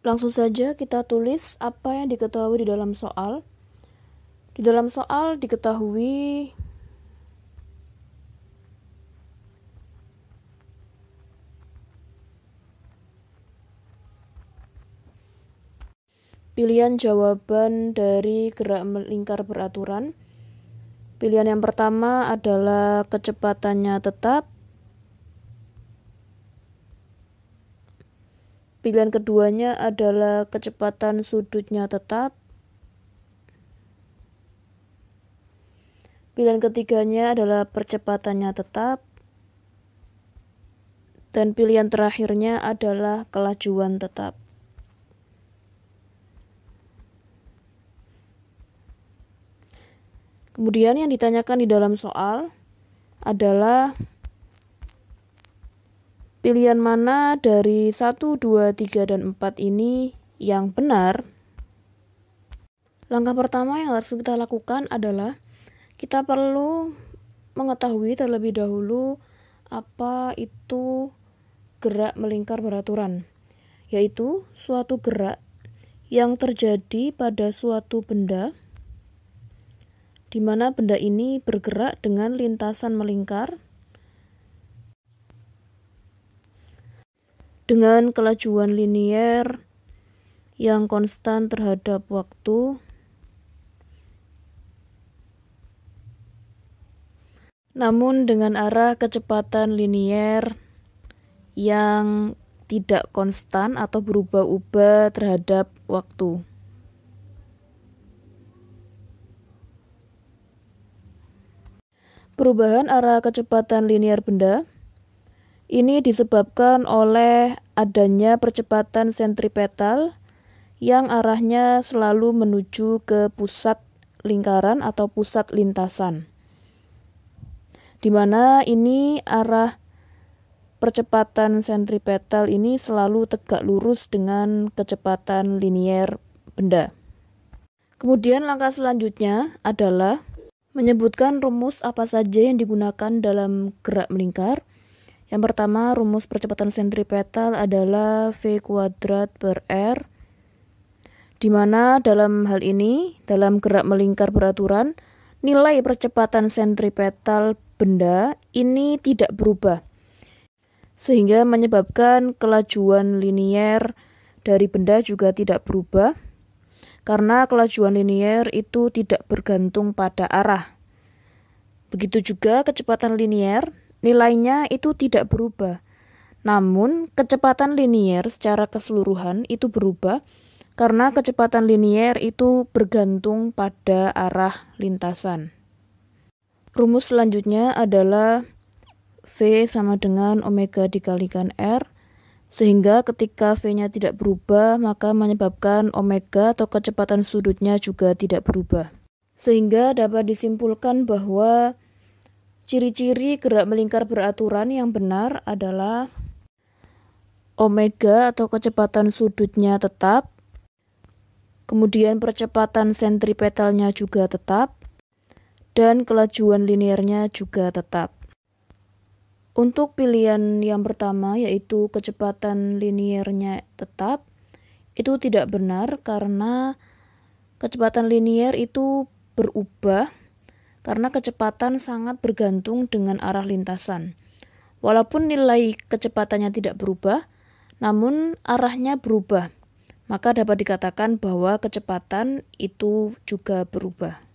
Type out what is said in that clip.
Langsung saja kita tulis apa yang diketahui di dalam soal. Di dalam soal diketahui pilihan jawaban dari gerak melingkar beraturan. Pilihan yang pertama adalah kecepatannya tetap, Pilihan keduanya adalah kecepatan sudutnya tetap. Pilihan ketiganya adalah percepatannya tetap. Dan pilihan terakhirnya adalah kelajuan tetap. Kemudian yang ditanyakan di dalam soal adalah Pilihan mana dari 1, 2, 3, dan 4 ini yang benar? Langkah pertama yang harus kita lakukan adalah kita perlu mengetahui terlebih dahulu apa itu gerak melingkar beraturan, yaitu suatu gerak yang terjadi pada suatu benda di mana benda ini bergerak dengan lintasan melingkar dengan kelajuan linier yang konstan terhadap waktu. Namun dengan arah kecepatan linier yang tidak konstan atau berubah-ubah terhadap waktu. Perubahan arah kecepatan linier benda ini disebabkan oleh adanya percepatan sentripetal yang arahnya selalu menuju ke pusat lingkaran atau pusat lintasan. Di mana ini arah percepatan sentripetal ini selalu tegak lurus dengan kecepatan linier benda. Kemudian langkah selanjutnya adalah menyebutkan rumus apa saja yang digunakan dalam gerak melingkar yang pertama, rumus percepatan sentripetal adalah V kuadrat per R, di mana dalam hal ini, dalam gerak melingkar beraturan, nilai percepatan sentripetal benda ini tidak berubah, sehingga menyebabkan kelajuan linier dari benda juga tidak berubah, karena kelajuan linier itu tidak bergantung pada arah. Begitu juga kecepatan linier nilainya itu tidak berubah. Namun, kecepatan linier secara keseluruhan itu berubah karena kecepatan linier itu bergantung pada arah lintasan. Rumus selanjutnya adalah V sama dengan omega dikalikan R, sehingga ketika V-nya tidak berubah, maka menyebabkan omega atau kecepatan sudutnya juga tidak berubah. Sehingga dapat disimpulkan bahwa Ciri-ciri gerak melingkar beraturan yang benar adalah omega atau kecepatan sudutnya tetap, kemudian percepatan sentripetalnya juga tetap, dan kelajuan linearnya juga tetap. Untuk pilihan yang pertama yaitu kecepatan liniernya tetap, itu tidak benar karena kecepatan linier itu berubah karena kecepatan sangat bergantung dengan arah lintasan. Walaupun nilai kecepatannya tidak berubah, namun arahnya berubah, maka dapat dikatakan bahwa kecepatan itu juga berubah.